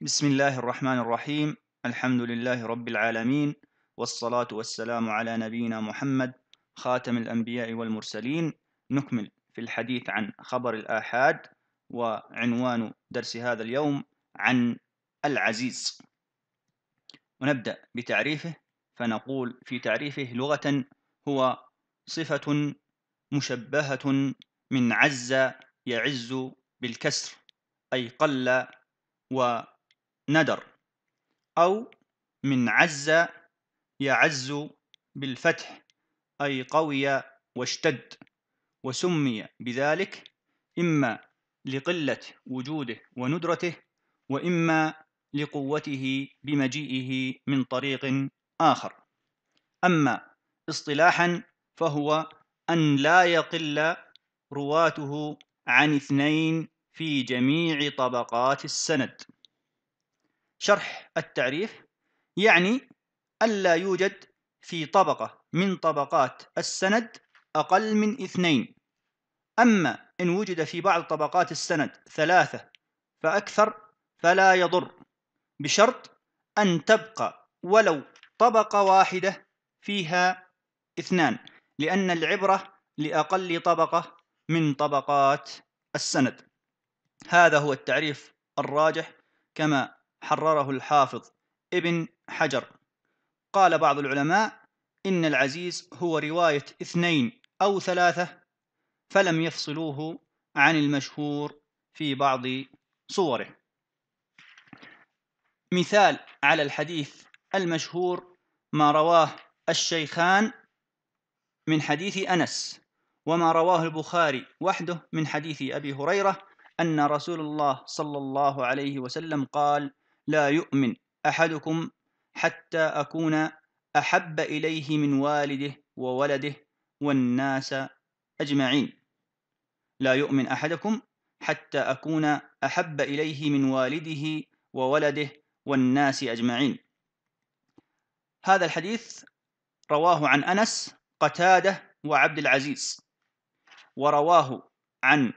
بسم الله الرحمن الرحيم الحمد لله رب العالمين والصلاة والسلام على نبينا محمد خاتم الأنبياء والمرسلين نكمل في الحديث عن خبر الآحاد وعنوان درس هذا اليوم عن العزيز ونبدأ بتعريفه فنقول في تعريفه لغة هو صفة مشبهة من عز يعز بالكسر أي قل و ندر أو من عز يعز بالفتح أي قوي واشتد وسمي بذلك إما لقلة وجوده وندرته وإما لقوته بمجيئه من طريق آخر أما اصطلاحا فهو أن لا يقل رواته عن اثنين في جميع طبقات السند شرح التعريف يعني ألا يوجد في طبقة من طبقات السند أقل من اثنين أما إن وجد في بعض طبقات السند ثلاثة فأكثر فلا يضر بشرط أن تبقى ولو طبقة واحدة فيها اثنان لأن العبرة لأقل طبقة من طبقات السند هذا هو التعريف الراجح كما حرره الحافظ ابن حجر قال بعض العلماء إن العزيز هو رواية اثنين أو ثلاثة فلم يفصلوه عن المشهور في بعض صوره مثال على الحديث المشهور ما رواه الشيخان من حديث أنس وما رواه البخاري وحده من حديث أبي هريرة أن رسول الله صلى الله عليه وسلم قال لا يؤمن أحدكم حتى أكون أحب إليه من والده وولده والناس أجمعين لا يؤمن أحدكم حتى أكون أحب إليه من والده وولده والناس أجمعين هذا الحديث رواه عن أنس قتادة وعبد العزيز ورواه عن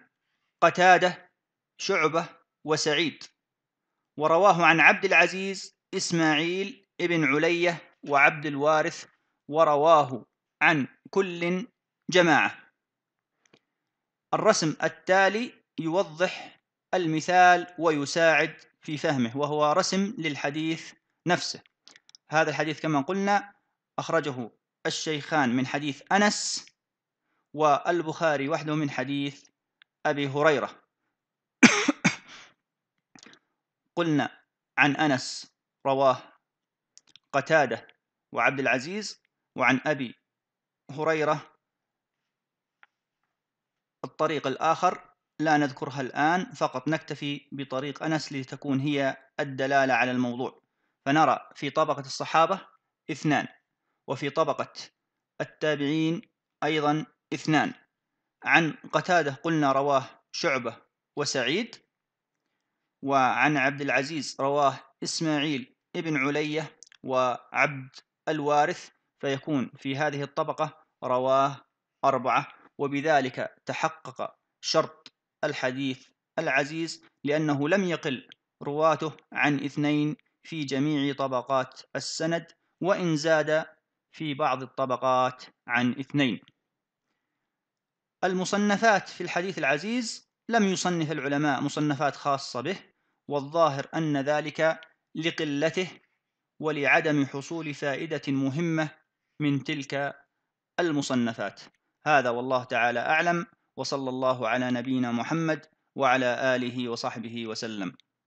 قتادة شعبة وسعيد ورواه عن عبد العزيز إسماعيل ابن علية وعبد الوارث ورواه عن كل جماعة الرسم التالي يوضح المثال ويساعد في فهمه وهو رسم للحديث نفسه هذا الحديث كما قلنا أخرجه الشيخان من حديث أنس والبخاري وحده من حديث أبي هريرة قلنا عن أنس رواه قتادة وعبد العزيز وعن أبي هريرة الطريق الآخر لا نذكرها الآن فقط نكتفي بطريق أنس لتكون هي الدلالة على الموضوع فنرى في طبقة الصحابة اثنان وفي طبقة التابعين أيضا اثنان عن قتادة قلنا رواه شعبة وسعيد وعن عبد العزيز رواه إسماعيل ابن علية وعبد الوارث فيكون في هذه الطبقة رواه أربعة وبذلك تحقق شرط الحديث العزيز لأنه لم يقل رواته عن اثنين في جميع طبقات السند وإن زاد في بعض الطبقات عن اثنين المصنفات في الحديث العزيز لم يصنف العلماء مصنفات خاصة به والظاهر أن ذلك لقلته ولعدم حصول فائدة مهمة من تلك المصنفات هذا والله تعالى أعلم وصلى الله على نبينا محمد وعلى آله وصحبه وسلم